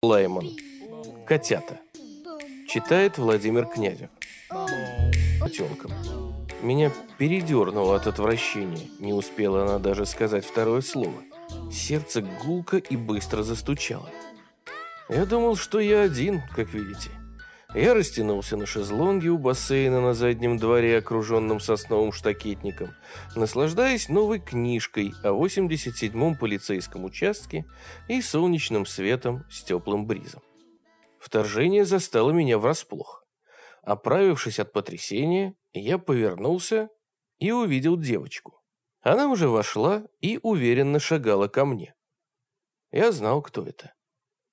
Лайман. Котята. Читает Владимир Князев. Котенком. Меня передернуло от отвращения. Не успела она даже сказать второе слово. Сердце гулко и быстро застучало. Я думал, что я один, как видите. Я растянулся на шезлонге у бассейна на заднем дворе, окруженном сосновым штакетником, наслаждаясь новой книжкой о 87-м полицейском участке и солнечным светом с теплым бризом. Вторжение застало меня врасплох. Оправившись от потрясения, я повернулся и увидел девочку. Она уже вошла и уверенно шагала ко мне. Я знал, кто это.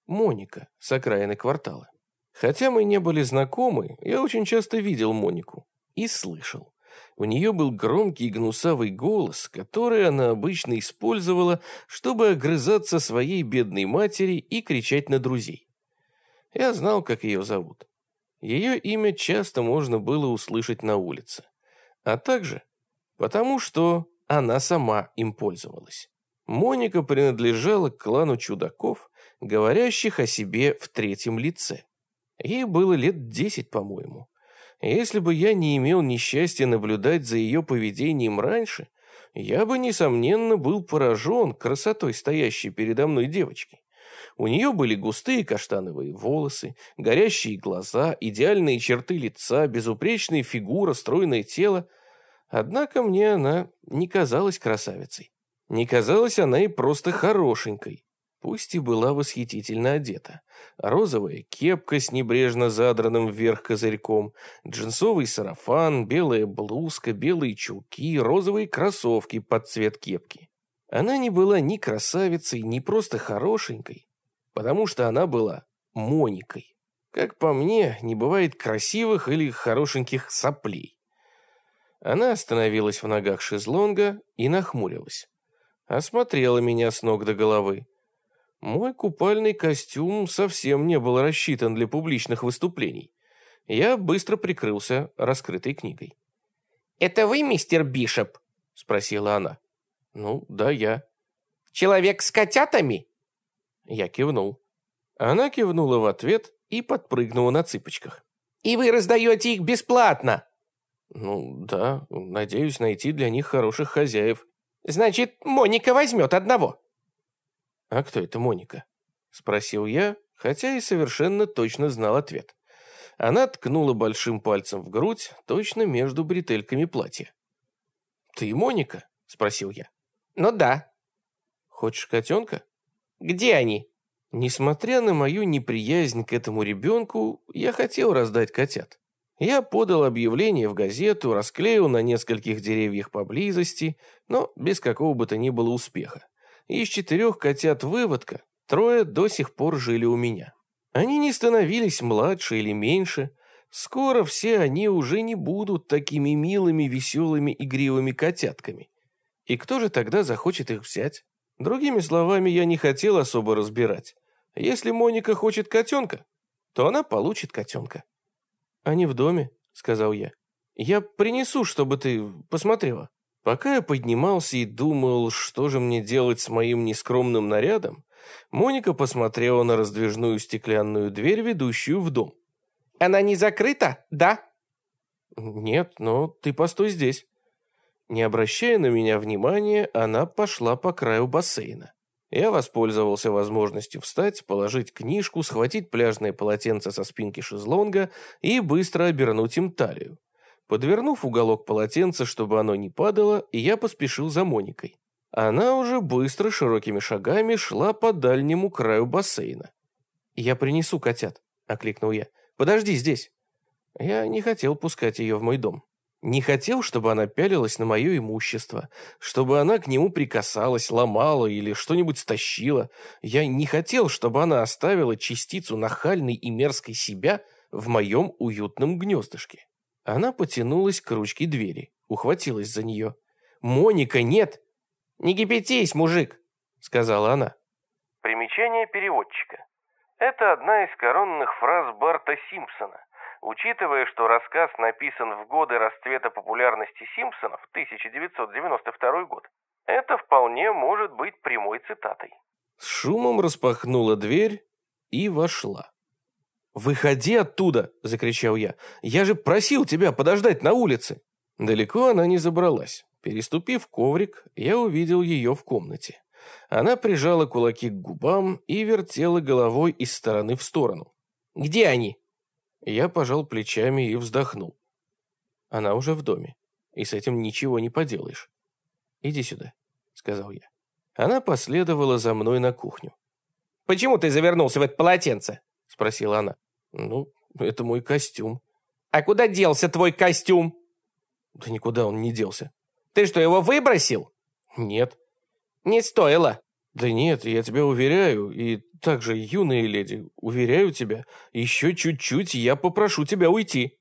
Моника с окраины квартала. Хотя мы не были знакомы, я очень часто видел Монику и слышал. У нее был громкий гнусавый голос, который она обычно использовала, чтобы огрызаться своей бедной матери и кричать на друзей. Я знал, как ее зовут. Ее имя часто можно было услышать на улице. А также потому, что она сама им пользовалась. Моника принадлежала к клану чудаков, говорящих о себе в третьем лице. Ей было лет десять, по-моему. Если бы я не имел несчастья наблюдать за ее поведением раньше, я бы, несомненно, был поражен красотой стоящей передо мной девочки. У нее были густые каштановые волосы, горящие глаза, идеальные черты лица, безупречная фигура, стройное тело. Однако мне она не казалась красавицей. Не казалась она и просто хорошенькой пусть и была восхитительно одета. Розовая кепка с небрежно задранным вверх козырьком, джинсовый сарафан, белая блузка, белые чулки, розовые кроссовки под цвет кепки. Она не была ни красавицей, ни просто хорошенькой, потому что она была Моникой. Как по мне, не бывает красивых или хорошеньких соплей. Она остановилась в ногах шезлонга и нахмурилась. Осмотрела меня с ног до головы. Мой купальный костюм совсем не был рассчитан для публичных выступлений. Я быстро прикрылся раскрытой книгой. «Это вы, мистер Бишоп?» – спросила она. «Ну, да, я». «Человек с котятами?» Я кивнул. Она кивнула в ответ и подпрыгнула на цыпочках. «И вы раздаете их бесплатно?» «Ну, да, надеюсь найти для них хороших хозяев». «Значит, Моника возьмет одного». «А кто это Моника?» – спросил я, хотя и совершенно точно знал ответ. Она ткнула большим пальцем в грудь, точно между бретельками платья. «Ты Моника?» – спросил я. «Ну да». «Хочешь котенка?» «Где они?» Несмотря на мою неприязнь к этому ребенку, я хотел раздать котят. Я подал объявление в газету, расклеил на нескольких деревьях поблизости, но без какого бы то ни было успеха. Из четырех котят выводка трое до сих пор жили у меня. Они не становились младше или меньше. Скоро все они уже не будут такими милыми, веселыми, игривыми котятками. И кто же тогда захочет их взять? Другими словами, я не хотел особо разбирать. Если Моника хочет котенка, то она получит котенка. «Они в доме», — сказал я. «Я принесу, чтобы ты посмотрела». Пока я поднимался и думал, что же мне делать с моим нескромным нарядом, Моника посмотрела на раздвижную стеклянную дверь, ведущую в дом. «Она не закрыта, да?» «Нет, но ты постой здесь». Не обращая на меня внимания, она пошла по краю бассейна. Я воспользовался возможностью встать, положить книжку, схватить пляжное полотенце со спинки шезлонга и быстро обернуть им талию. Подвернув уголок полотенца, чтобы оно не падало, я поспешил за Моникой. Она уже быстро, широкими шагами шла по дальнему краю бассейна. «Я принесу котят», — окликнул я. «Подожди здесь». Я не хотел пускать ее в мой дом. Не хотел, чтобы она пялилась на мое имущество, чтобы она к нему прикасалась, ломала или что-нибудь стащила. Я не хотел, чтобы она оставила частицу нахальной и мерзкой себя в моем уютном гнездышке. Она потянулась к ручке двери, ухватилась за нее. «Моника, нет!» «Не кипятись, мужик!» — сказала она. Примечание переводчика. Это одна из коронных фраз Барта Симпсона. Учитывая, что рассказ написан в годы расцвета популярности Симпсонов, 1992 год, это вполне может быть прямой цитатой. С шумом распахнула дверь и вошла. «Выходи оттуда!» – закричал я. «Я же просил тебя подождать на улице!» Далеко она не забралась. Переступив коврик, я увидел ее в комнате. Она прижала кулаки к губам и вертела головой из стороны в сторону. «Где они?» Я пожал плечами и вздохнул. Она уже в доме, и с этим ничего не поделаешь. «Иди сюда», — сказал я. Она последовала за мной на кухню. «Почему ты завернулся в это полотенце?» — спросила она. Ну, это мой костюм. А куда делся твой костюм? Да никуда он не делся. Ты что, его выбросил? Нет. Не стоило. Да нет, я тебя уверяю, и также, юные леди, уверяю тебя, еще чуть-чуть я попрошу тебя уйти.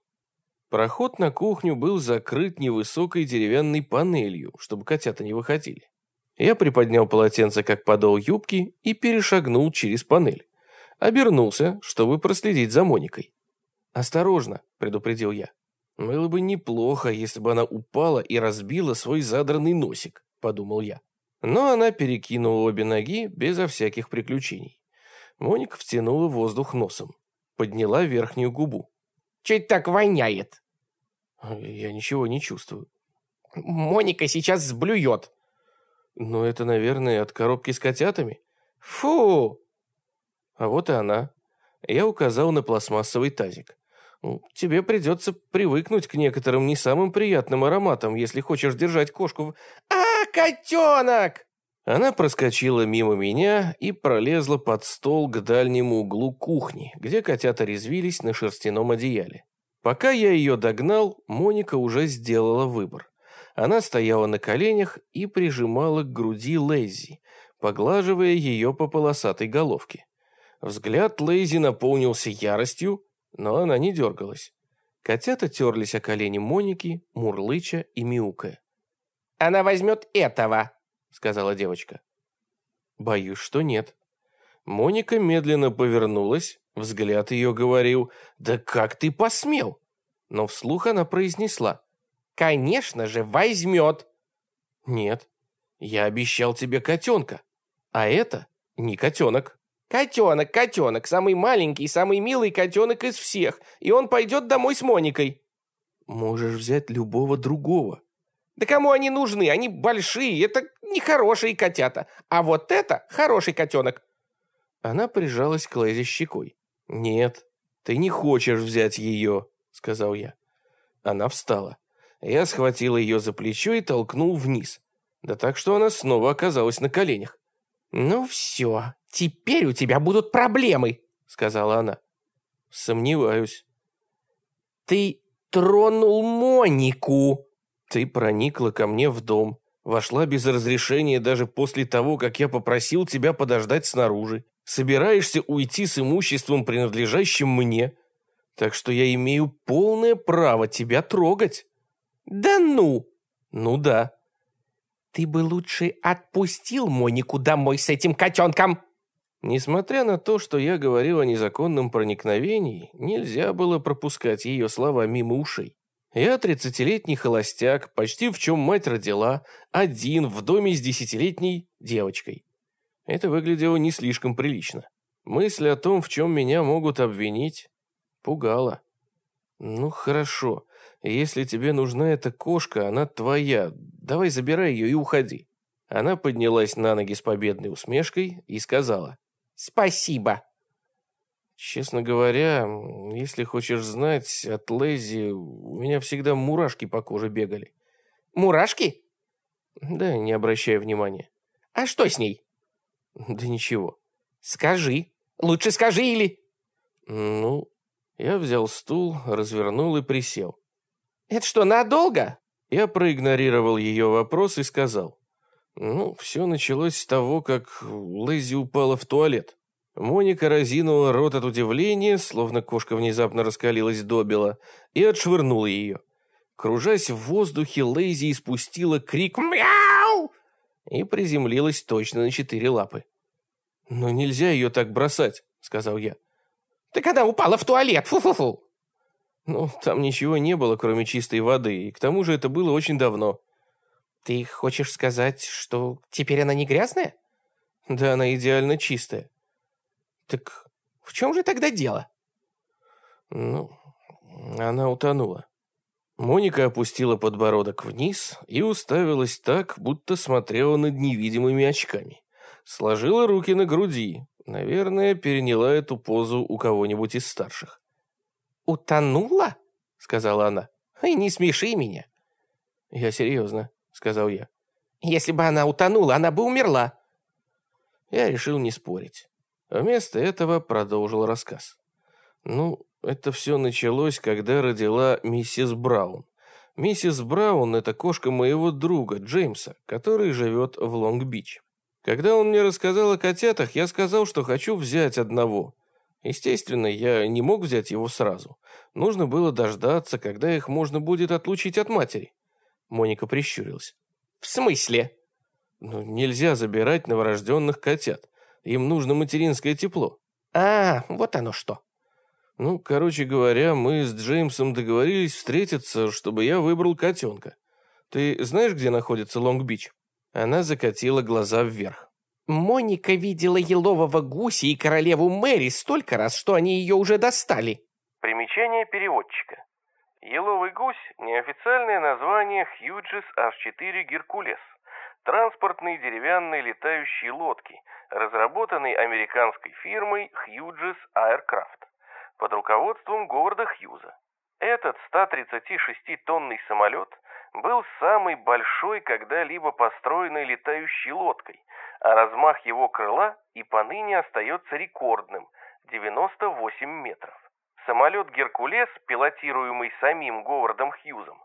Проход на кухню был закрыт невысокой деревянной панелью, чтобы котята не выходили. Я приподнял полотенце как подол юбки и перешагнул через панель. Обернулся, чтобы проследить за Моникой. «Осторожно», — предупредил я. «Было бы неплохо, если бы она упала и разбила свой задранный носик», — подумал я. Но она перекинула обе ноги безо всяких приключений. Моника втянула воздух носом, подняла верхнюю губу. «Чуть так воняет!» «Я ничего не чувствую». «Моника сейчас сблюет!» «Но это, наверное, от коробки с котятами?» «Фу!» А вот и она. Я указал на пластмассовый тазик. Ну, тебе придется привыкнуть к некоторым не самым приятным ароматам, если хочешь держать кошку в... А, котенок! Она проскочила мимо меня и пролезла под стол к дальнему углу кухни, где котята резвились на шерстяном одеяле. Пока я ее догнал, Моника уже сделала выбор. Она стояла на коленях и прижимала к груди Лейзи, поглаживая ее по полосатой головке. Взгляд Лейзи наполнился яростью, но она не дергалась. Котята терлись о колени Моники, мурлыча и мяукая. «Она возьмет этого!» — сказала девочка. «Боюсь, что нет». Моника медленно повернулась, взгляд ее говорил «Да как ты посмел?» Но вслух она произнесла «Конечно же, возьмет!» «Нет, я обещал тебе котенка, а это не котенок». Котенок, котенок, самый маленький, самый милый котенок из всех, и он пойдет домой с Моникой. Можешь взять любого другого. Да кому они нужны? Они большие, это нехорошие котята. А вот это хороший котенок. Она прижалась к Лэзе щекой. Нет, ты не хочешь взять ее, сказал я. Она встала. Я схватил ее за плечо и толкнул вниз. Да так, что она снова оказалась на коленях. «Ну все», «Теперь у тебя будут проблемы», — сказала она. «Сомневаюсь». «Ты тронул Монику». «Ты проникла ко мне в дом, вошла без разрешения даже после того, как я попросил тебя подождать снаружи. Собираешься уйти с имуществом, принадлежащим мне. Так что я имею полное право тебя трогать». «Да ну!» «Ну да». «Ты бы лучше отпустил Монику домой с этим котенком!» Несмотря на то, что я говорил о незаконном проникновении, нельзя было пропускать ее слова мимо ушей. Я тридцатилетний холостяк, почти в чем мать родила, один в доме с десятилетней девочкой. Это выглядело не слишком прилично. Мысль о том, в чем меня могут обвинить, пугала. «Ну хорошо, если тебе нужна эта кошка, она твоя. Давай забирай ее и уходи». Она поднялась на ноги с победной усмешкой и сказала. Спасибо. Честно говоря, если хочешь знать, от Лэйзи у меня всегда мурашки по коже бегали. Мурашки? Да, не обращая внимания. А что с ней? Да ничего. Скажи. Лучше скажи или... Ну, я взял стул, развернул и присел. Это что, надолго? Я проигнорировал ее вопрос и сказал. Ну, все началось с того, как Лэзи упала в туалет. Моника разинула рот от удивления, словно кошка внезапно раскалилась добила, и отшвырнула ее. Кружась в воздухе, Лэйзи испустила крик «Мяу!» и приземлилась точно на четыре лапы. «Но нельзя ее так бросать», — сказал я. «Так она упала в туалет! Фу-фу-фу!» Ну, там ничего не было, кроме чистой воды, и к тому же это было очень давно. Ты хочешь сказать, что теперь она не грязная? Да она идеально чистая. Так в чем же тогда дело? Ну, она утонула. Моника опустила подбородок вниз и уставилась так, будто смотрела над невидимыми очками. Сложила руки на груди. Наверное, переняла эту позу у кого-нибудь из старших. «Утонула?» — сказала она. И не смеши меня!» «Я серьезно сказал я. Если бы она утонула, она бы умерла. Я решил не спорить. Вместо этого продолжил рассказ. Ну, это все началось, когда родила миссис Браун. Миссис Браун – это кошка моего друга Джеймса, который живет в Лонг-Бич. Когда он мне рассказал о котятах, я сказал, что хочу взять одного. Естественно, я не мог взять его сразу. Нужно было дождаться, когда их можно будет отлучить от матери. Моника прищурилась. «В смысле?» «Ну, нельзя забирать новорожденных котят. Им нужно материнское тепло». «А, вот оно что». «Ну, короче говоря, мы с Джеймсом договорились встретиться, чтобы я выбрал котенка. Ты знаешь, где находится Лонг-Бич?» Она закатила глаза вверх. «Моника видела елового гуся и королеву Мэри столько раз, что они ее уже достали». Примечание переводчика. Еловый гусь – неофициальное название Хьюджис H4 Геркулес, транспортные деревянные летающие лодки, разработанные американской фирмой Hughes Aircraft под руководством Говарда Хьюза. Этот 136-тонный самолет был самой большой когда-либо построенной летающей лодкой, а размах его крыла и поныне остается рекордным – 98 метров. Самолет «Геркулес», пилотируемый самим Говардом Хьюзом,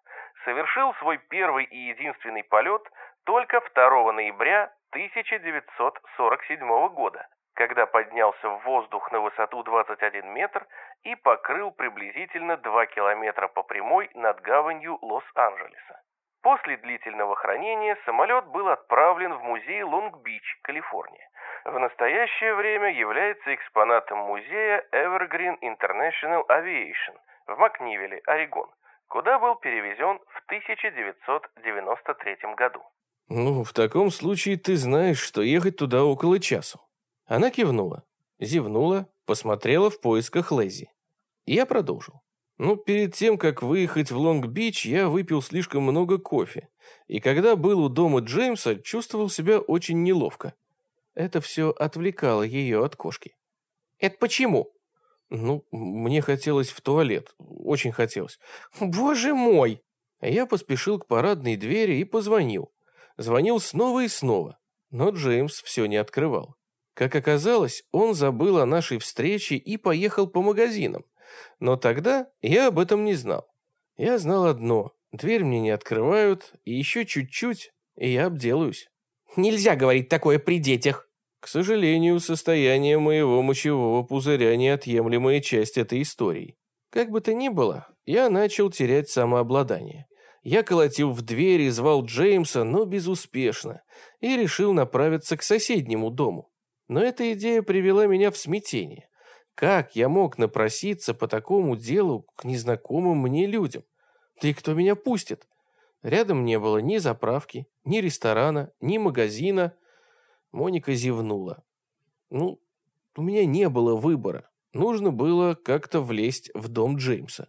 совершил свой первый и единственный полет только 2 ноября 1947 года, когда поднялся в воздух на высоту 21 метр и покрыл приблизительно 2 километра по прямой над гаванью Лос-Анджелеса. После длительного хранения самолет был отправлен в музей Лонг-Бич, Калифорния, в настоящее время является экспонатом музея Evergreen International Aviation в Макнивеле, Орегон, куда был перевезен в 1993 году. «Ну, в таком случае ты знаешь, что ехать туда около часу». Она кивнула, зевнула, посмотрела в поисках Лэзи. Я продолжил. Ну, перед тем, как выехать в Лонг-Бич, я выпил слишком много кофе. И когда был у дома Джеймса, чувствовал себя очень неловко. Это все отвлекало ее от кошки. «Это почему?» «Ну, мне хотелось в туалет. Очень хотелось». «Боже мой!» Я поспешил к парадной двери и позвонил. Звонил снова и снова, но Джеймс все не открывал. Как оказалось, он забыл о нашей встрече и поехал по магазинам. Но тогда я об этом не знал. Я знал одно. Дверь мне не открывают, и еще чуть-чуть, и я обделаюсь. «Нельзя говорить такое при детях!» К сожалению, состояние моего мочевого пузыря – неотъемлемая часть этой истории. Как бы то ни было, я начал терять самообладание. Я колотил в дверь и звал Джеймса, но безуспешно, и решил направиться к соседнему дому. Но эта идея привела меня в смятение. Как я мог напроситься по такому делу к незнакомым мне людям? Ты кто меня пустит? Рядом не было ни заправки, ни ресторана, ни магазина, Моника зевнула. «Ну, у меня не было выбора. Нужно было как-то влезть в дом Джеймса.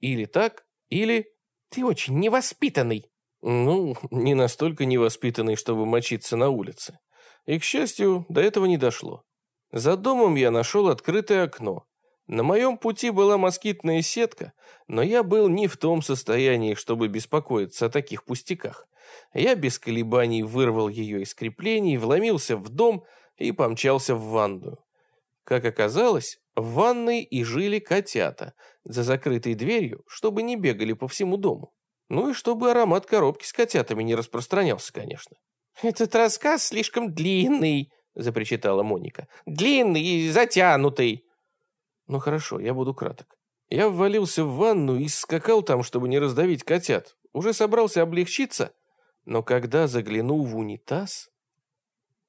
Или так, или...» «Ты очень невоспитанный!» «Ну, не настолько невоспитанный, чтобы мочиться на улице. И, к счастью, до этого не дошло. За домом я нашел открытое окно, на моем пути была москитная сетка, но я был не в том состоянии, чтобы беспокоиться о таких пустяках. Я без колебаний вырвал ее из креплений, вломился в дом и помчался в ванную. Как оказалось, в ванной и жили котята, за закрытой дверью, чтобы не бегали по всему дому. Ну и чтобы аромат коробки с котятами не распространялся, конечно. «Этот рассказ слишком длинный», — запричитала Моника. «Длинный и затянутый». Ну хорошо, я буду краток. Я ввалился в ванну и скакал там, чтобы не раздавить котят. Уже собрался облегчиться, но когда заглянул в унитаз...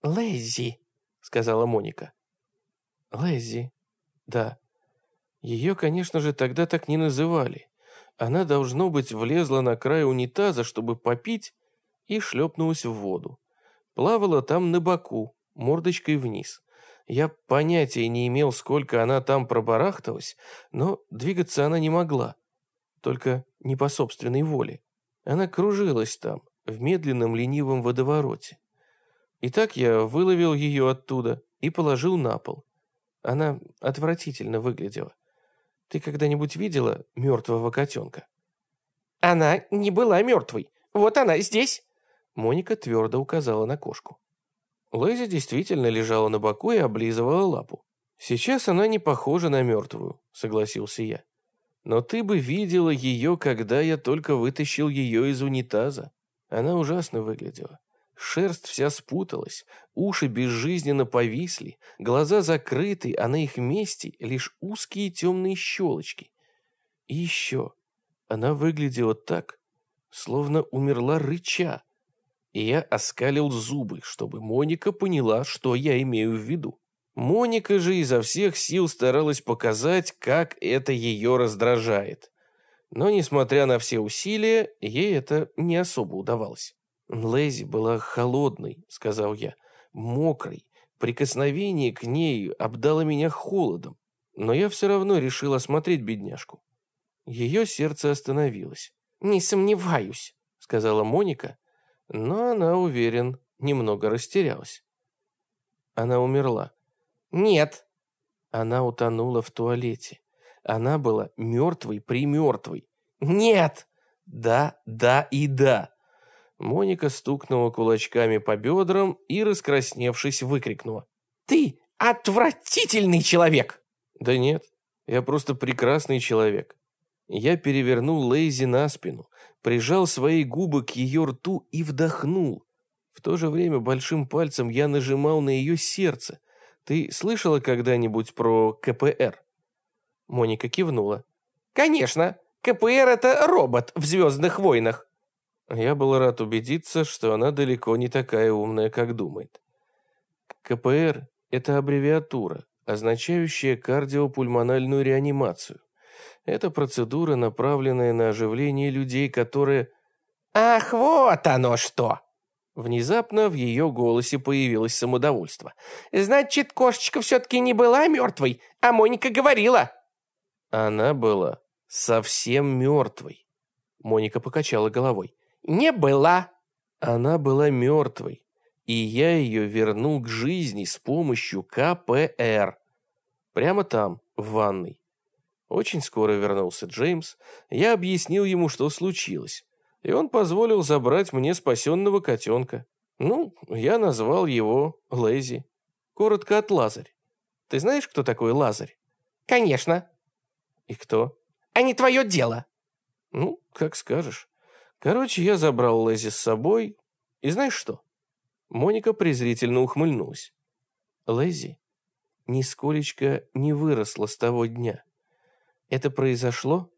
Лэззи, сказала Моника. Лэззи, да. Ее, конечно же, тогда так не называли. Она, должно быть, влезла на край унитаза, чтобы попить, и шлепнулась в воду. Плавала там на боку, мордочкой вниз. Я понятия не имел, сколько она там пробарахталась, но двигаться она не могла. Только не по собственной воле. Она кружилась там, в медленном ленивом водовороте. И так я выловил ее оттуда и положил на пол. Она отвратительно выглядела. Ты когда-нибудь видела мертвого котенка? Она не была мертвой. Вот она здесь. Моника твердо указала на кошку. Лэзи действительно лежала на боку и облизывала лапу. «Сейчас она не похожа на мертвую», — согласился я. «Но ты бы видела ее, когда я только вытащил ее из унитаза. Она ужасно выглядела. Шерсть вся спуталась, уши безжизненно повисли, глаза закрыты, а на их месте лишь узкие темные щелочки. И еще она выглядела так, словно умерла рыча, и я оскалил зубы, чтобы Моника поняла, что я имею в виду. Моника же изо всех сил старалась показать, как это ее раздражает. Но, несмотря на все усилия, ей это не особо удавалось. «Лэзи была холодной», — сказал я, — «мокрой. Прикосновение к ней обдало меня холодом. Но я все равно решил осмотреть бедняжку». Ее сердце остановилось. «Не сомневаюсь», — сказала Моника, но она, уверен, немного растерялась. Она умерла. «Нет!» Она утонула в туалете. Она была мертвой-примертвой. «Нет!» «Да, да и да!» Моника стукнула кулачками по бедрам и, раскрасневшись, выкрикнула. «Ты отвратительный человек!» «Да нет, я просто прекрасный человек. Я перевернул Лейзи на спину, прижал свои губы к ее рту и вдохнул. В то же время большим пальцем я нажимал на ее сердце. Ты слышала когда-нибудь про КПР? Моника кивнула. Конечно, КПР это робот в Звездных войнах. Я был рад убедиться, что она далеко не такая умная, как думает. КПР это аббревиатура, означающая кардиопульмональную реанимацию. Это процедура, направленная на оживление людей, которые... «Ах, вот оно что!» Внезапно в ее голосе появилось самодовольство. «Значит, кошечка все-таки не была мертвой, а Моника говорила!» Она была совсем мертвой. Моника покачала головой. «Не была!» Она была мертвой, и я ее вернул к жизни с помощью КПР. Прямо там, в ванной. Очень скоро вернулся Джеймс. Я объяснил ему, что случилось. И он позволил забрать мне спасенного котенка. Ну, я назвал его Лэзи. Коротко от Лазарь. Ты знаешь, кто такой Лазарь? Конечно. И кто? А не твое дело. Ну, как скажешь. Короче, я забрал Лэзи с собой. И знаешь что? Моника презрительно ухмыльнулась. Лэзи нисколечко не выросла с того дня. Это произошло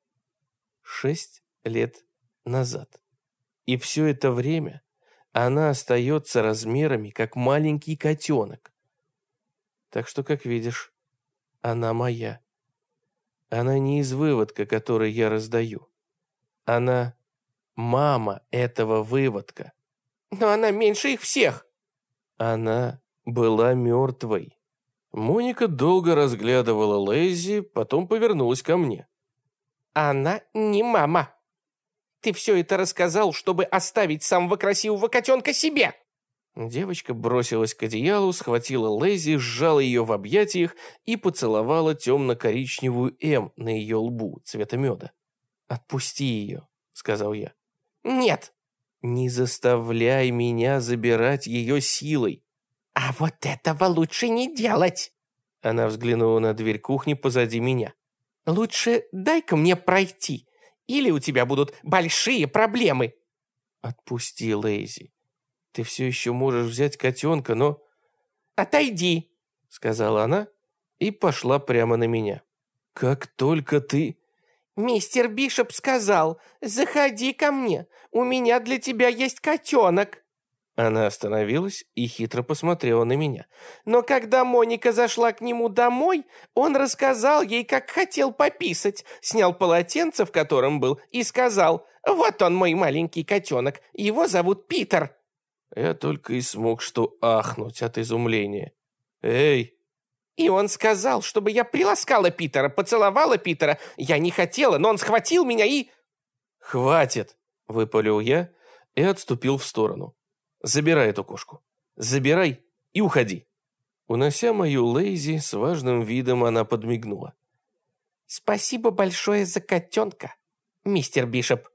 шесть лет назад. И все это время она остается размерами, как маленький котенок. Так что, как видишь, она моя. Она не из выводка, который я раздаю. Она мама этого выводка. Но она меньше их всех. Она была мертвой. Моника долго разглядывала Лейзи, потом повернулась ко мне. «Она не мама. Ты все это рассказал, чтобы оставить самого красивого котенка себе!» Девочка бросилась к одеялу, схватила Лейзи, сжала ее в объятиях и поцеловала темно-коричневую «М» на ее лбу цвета меда. «Отпусти ее», — сказал я. «Нет!» «Не заставляй меня забирать ее силой. «А вот этого лучше не делать!» Она взглянула на дверь кухни позади меня. «Лучше дай-ка мне пройти, или у тебя будут большие проблемы!» «Отпусти, Лейзи. Ты все еще можешь взять котенка, но...» «Отойди!» — сказала она и пошла прямо на меня. «Как только ты...» «Мистер Бишоп сказал, заходи ко мне, у меня для тебя есть котенок!» Она остановилась и хитро посмотрела на меня. Но когда Моника зашла к нему домой, он рассказал ей, как хотел пописать, снял полотенце, в котором был, и сказал, «Вот он, мой маленький котенок, его зовут Питер». Я только и смог что ахнуть от изумления. «Эй!» И он сказал, чтобы я приласкала Питера, поцеловала Питера. Я не хотела, но он схватил меня и... «Хватит!» — выпалил я и отступил в сторону. Забирай эту кошку. Забирай и уходи». Унося мою Лейзи, с важным видом она подмигнула. «Спасибо большое за котенка, мистер Бишоп».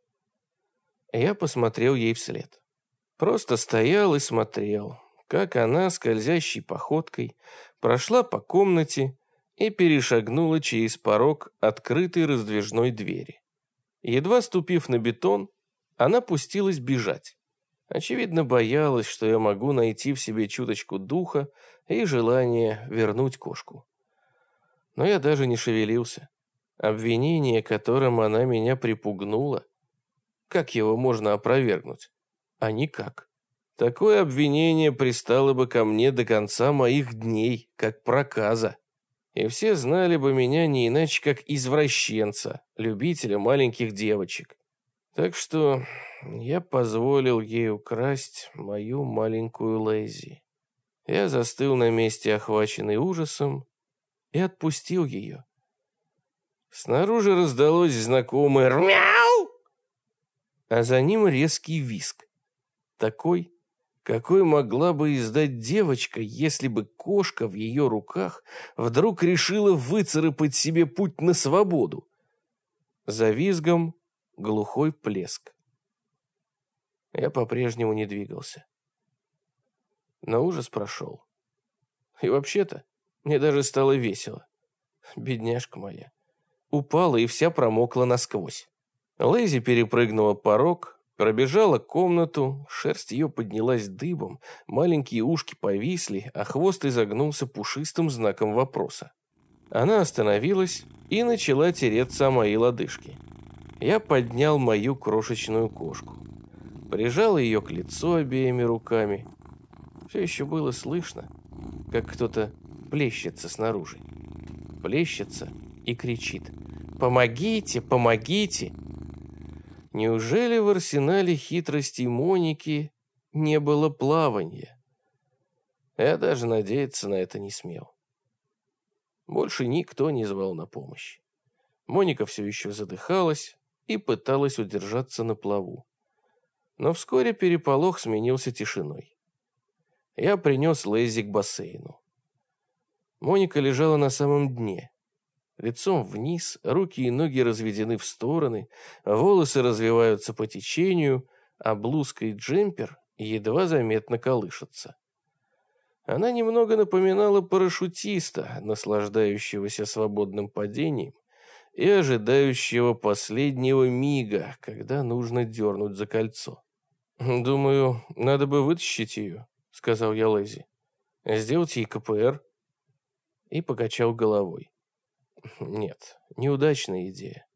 Я посмотрел ей вслед. Просто стоял и смотрел, как она скользящей походкой прошла по комнате и перешагнула через порог открытой раздвижной двери. Едва ступив на бетон, она пустилась бежать. Очевидно, боялась, что я могу найти в себе чуточку духа и желание вернуть кошку. Но я даже не шевелился. Обвинение, которым она меня припугнула, как его можно опровергнуть? А никак. Такое обвинение пристало бы ко мне до конца моих дней, как проказа. И все знали бы меня не иначе, как извращенца, любителя маленьких девочек. Так что я позволил ей украсть мою маленькую Лэйзи. Я застыл на месте, охваченный ужасом, и отпустил ее. Снаружи раздалось знакомое «Рмяу!», а за ним резкий виск. Такой, какой могла бы издать девочка, если бы кошка в ее руках вдруг решила выцарапать себе путь на свободу. За визгом глухой плеск. Я по-прежнему не двигался. Но ужас прошел. И вообще-то, мне даже стало весело. Бедняжка моя. Упала и вся промокла насквозь. Лэйзи перепрыгнула порог, пробежала комнату, шерсть ее поднялась дыбом, маленькие ушки повисли, а хвост изогнулся пушистым знаком вопроса. Она остановилась и начала тереться о мои лодыжки я поднял мою крошечную кошку. Прижал ее к лицу обеими руками. Все еще было слышно, как кто-то плещется снаружи. Плещется и кричит. «Помогите! Помогите!» Неужели в арсенале хитростей Моники не было плавания? Я даже надеяться на это не смел. Больше никто не звал на помощь. Моника все еще задыхалась, и пыталась удержаться на плаву. Но вскоре переполох сменился тишиной. Я принес Лейзи к бассейну. Моника лежала на самом дне. Лицом вниз, руки и ноги разведены в стороны, волосы развиваются по течению, а блузка и джемпер едва заметно колышутся. Она немного напоминала парашютиста, наслаждающегося свободным падением, и ожидающего последнего мига, когда нужно дернуть за кольцо. «Думаю, надо бы вытащить ее», — сказал я Лэйзи. «Сделать ей КПР». И покачал головой. «Нет, неудачная идея.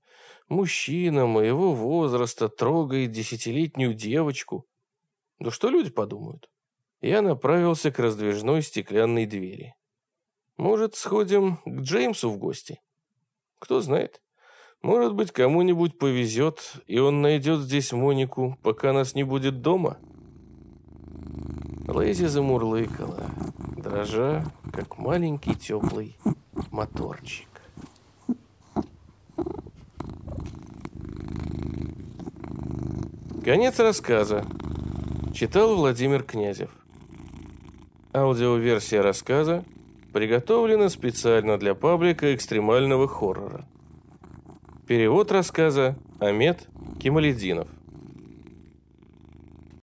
Мужчина моего возраста трогает десятилетнюю девочку. Ну что люди подумают?» Я направился к раздвижной стеклянной двери. «Может, сходим к Джеймсу в гости?» Кто знает. Может быть, кому-нибудь повезет, и он найдет здесь Монику, пока нас не будет дома. Лэйзи замурлыкала, дрожа, как маленький теплый моторчик. Конец рассказа. Читал Владимир Князев. Аудиоверсия рассказа приготовлено специально для паблика экстремального хоррора. Перевод рассказа Амет Кемалединов.